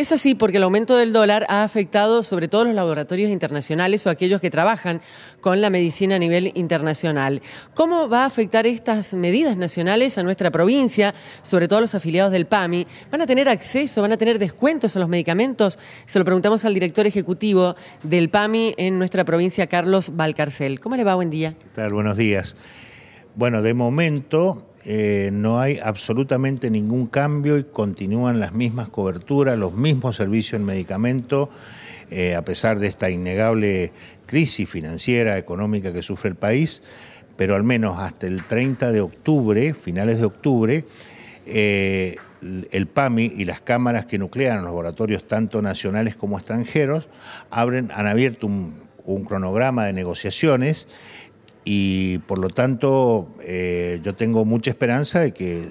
Es así porque el aumento del dólar ha afectado sobre todo los laboratorios internacionales o aquellos que trabajan con la medicina a nivel internacional. ¿Cómo va a afectar estas medidas nacionales a nuestra provincia, sobre todo a los afiliados del PAMI? ¿Van a tener acceso, van a tener descuentos a los medicamentos? Se lo preguntamos al director ejecutivo del PAMI en nuestra provincia, Carlos Valcarcel. ¿Cómo le va? Buen día. tal? Buenos días. Bueno, de momento eh, no hay absolutamente ningún cambio y continúan las mismas coberturas, los mismos servicios en medicamento, eh, a pesar de esta innegable crisis financiera, económica que sufre el país, pero al menos hasta el 30 de octubre, finales de octubre, eh, el PAMI y las cámaras que nuclean los laboratorios tanto nacionales como extranjeros abren, han abierto un cronograma de negociaciones y por lo tanto eh, yo tengo mucha esperanza de que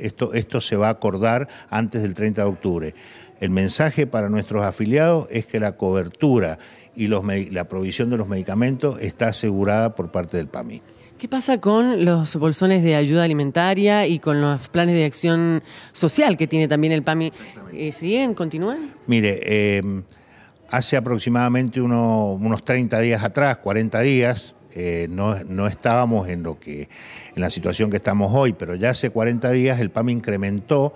esto, esto se va a acordar antes del 30 de octubre. El mensaje para nuestros afiliados es que la cobertura y los, la provisión de los medicamentos está asegurada por parte del PAMI. ¿Qué pasa con los bolsones de ayuda alimentaria y con los planes de acción social que tiene también el PAMI? Eh, ¿Siguen? ¿Continúan? Mire, eh, hace aproximadamente unos 30 días atrás, 40 días, eh, no, estábamos en, lo que, en la situación que estamos hoy, pero ya hace 40 días el PAM incrementó,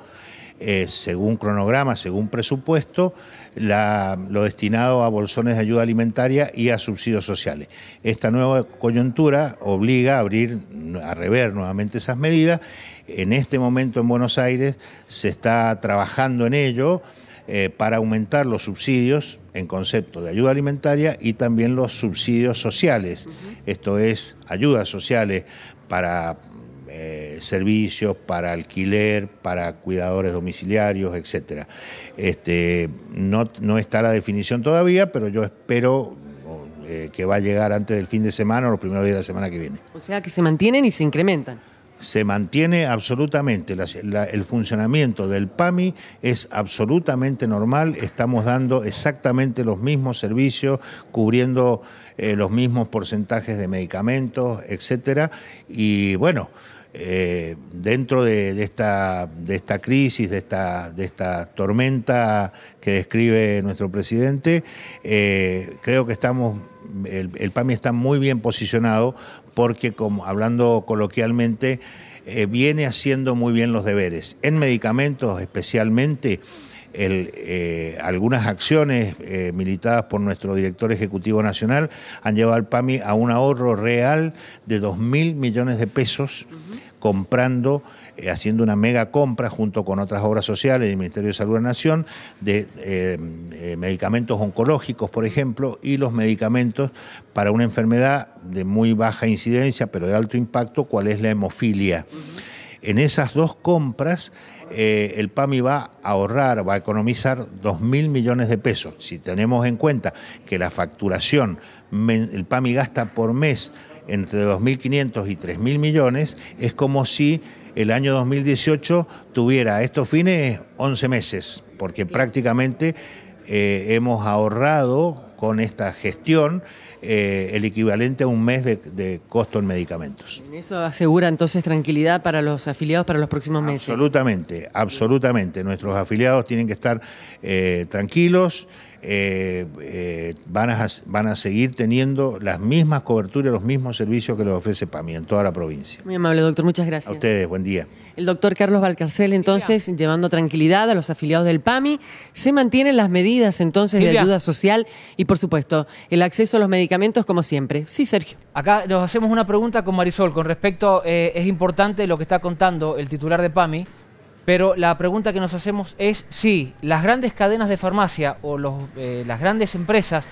eh, según cronograma, según presupuesto, lo destinado a bolsones de ayuda alimentaria y a subsidios sociales. Esta nueva coyuntura obliga a abrir, a rever nuevamente esas medidas. En este momento en Buenos Aires se está trabajando en ello. Eh, para aumentar los subsidios en concepto de ayuda alimentaria y también los subsidios sociales, esto es ayudas sociales para eh, servicios, para alquiler, para cuidadores domiciliarios, etcétera. Este, no, no está la definición todavía, pero yo espero eh, que va a llegar antes del fin de semana o los primeros días de la semana que viene. O sea que se mantienen y se incrementan se mantiene absolutamente, el funcionamiento del PAMI es absolutamente normal, estamos dando exactamente los mismos servicios, cubriendo eh, los mismos porcentajes de medicamentos, etcétera, y bueno, eh, dentro de, esta, de esta crisis, de esta, de esta tormenta que describe nuestro presidente, eh, creo que estamos, el, PAMI está muy bien posicionado porque, como, hablando coloquialmente, eh, viene haciendo muy bien los deberes. En medicamentos especialmente eh, algunas acciones eh, militadas por nuestro director ejecutivo nacional han llevado al PAMI a un ahorro real de 2.000 millones de pesos comprando eh, haciendo una mega compra junto con otras obras sociales del Ministerio de Salud de la Nación de medicamentos oncológicos, por ejemplo, y los medicamentos para una enfermedad de muy baja incidencia pero de alto impacto, cual es la hemofilia. En esas dos compras eh, el PAMI va a ahorrar, va a economizar 2.000 millones de pesos. Si tenemos en cuenta que la facturación, el PAMI gasta por mes entre 2.500 y 3.000 millones, es como si el año 2018 tuviera estos fines 11 meses, porque prácticamente eh, hemos ahorrado con esta gestión eh, el equivalente a un mes de, costo en medicamentos. ¿Eso asegura entonces tranquilidad para los afiliados para los próximos meses? Absolutamente, absolutamente. Nuestros afiliados tienen que estar eh, tranquilos. Eh, eh, van, a, van a seguir teniendo las mismas coberturas, los mismos servicios que les ofrece PAMI en toda la provincia. Muy amable, doctor, muchas gracias. A ustedes, buen día. El doctor Carlos Valcarcel, entonces, llevando tranquilidad a los afiliados del PAMI, se mantienen las medidas entonces de ayuda social y, por supuesto, el acceso a los medicamentos como siempre. Sí, Sergio. Acá nos hacemos una pregunta con Marisol con respecto, eh, es importante lo que está contando el titular de PAMI pero la pregunta que nos hacemos es si las grandes cadenas de farmacia o eh, las grandes empresas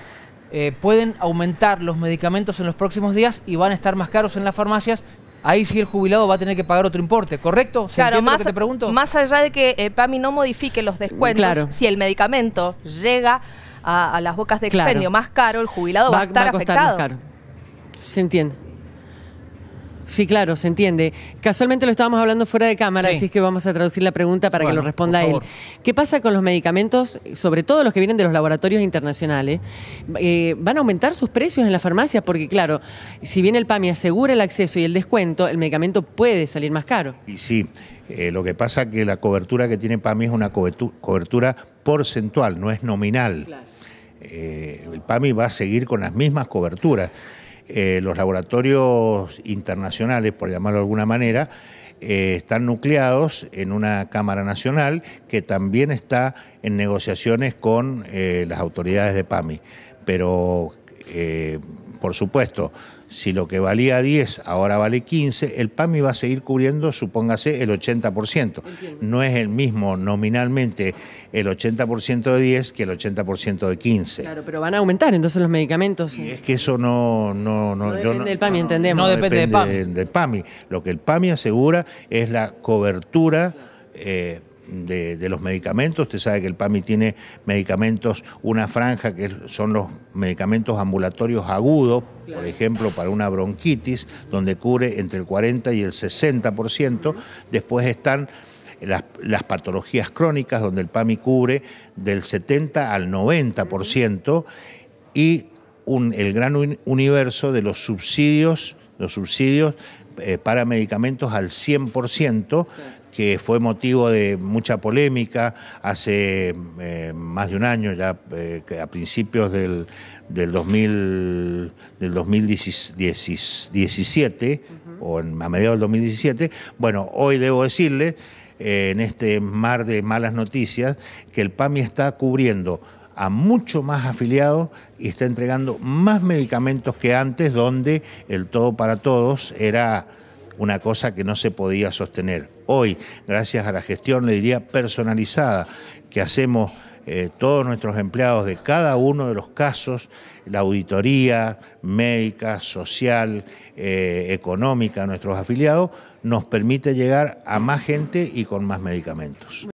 eh, pueden aumentar los medicamentos en los próximos días y van a estar más caros en las farmacias. Ahí sí el jubilado va a tener que pagar otro importe, ¿correcto? ¿Se entiende más, lo que te pregunto? más allá de que el eh, PAMI no modifique los descuentos, si el medicamento llega a, las bocas de expendio más caro, el jubilado va, a estar afectado. Se entiende. Sí, claro, se entiende. Casualmente lo estábamos hablando fuera de cámara, así es que vamos a traducir la pregunta para que lo responda él. ¿Qué pasa con los medicamentos, sobre todo los que vienen de los laboratorios internacionales? Eh, ¿Van a aumentar sus precios en las farmacias? Porque, claro, si bien el PAMI asegura el acceso y el descuento, el medicamento puede salir más caro. Y sí, eh, lo que pasa es que la cobertura que tiene PAMI es una cobertura porcentual, no es nominal. Eh, el PAMI va a seguir con las mismas coberturas. Eh, los laboratorios internacionales, por llamarlo de alguna manera, eh, están nucleados en una Cámara Nacional que también está en negociaciones con eh, las autoridades de PAMI. Pero, por supuesto, si lo que valía 10 ahora vale 15, el PAMI va a seguir cubriendo, supóngase, el 80%. No es el mismo nominalmente el 80% de 10 que el 80% de 15. Claro, pero van a aumentar entonces los medicamentos. es que eso no... No, depende del PAMI, entendemos. No, depende, del, PAMI. Lo que el PAMI asegura es la cobertura... Eh, de, los medicamentos. Usted sabe que el PAMI tiene medicamentos, una franja que son los medicamentos ambulatorios agudos, por ejemplo, para una bronquitis, donde cubre entre el 40 y el 60%. Después están las, patologías crónicas, donde el PAMI cubre del 70 al 90%. Y un, el gran universo de los subsidios, los subsidios eh, para medicamentos al 100% que fue motivo de mucha polémica hace eh, más de un año, ya eh, a principios del, 2017 o a mediados del 2017. Bueno, hoy debo decirle, eh, en este mar de malas noticias, que el PAMI está cubriendo a mucho más afiliados y está entregando más medicamentos que antes, donde el todo para todos era una cosa que no se podía sostener. Hoy, gracias a la gestión, le diría, personalizada que hacemos eh, todos nuestros empleados de cada uno de los casos, la auditoría médica, social, eh, económica nuestros afiliados, nos permite llegar a más gente y con más medicamentos.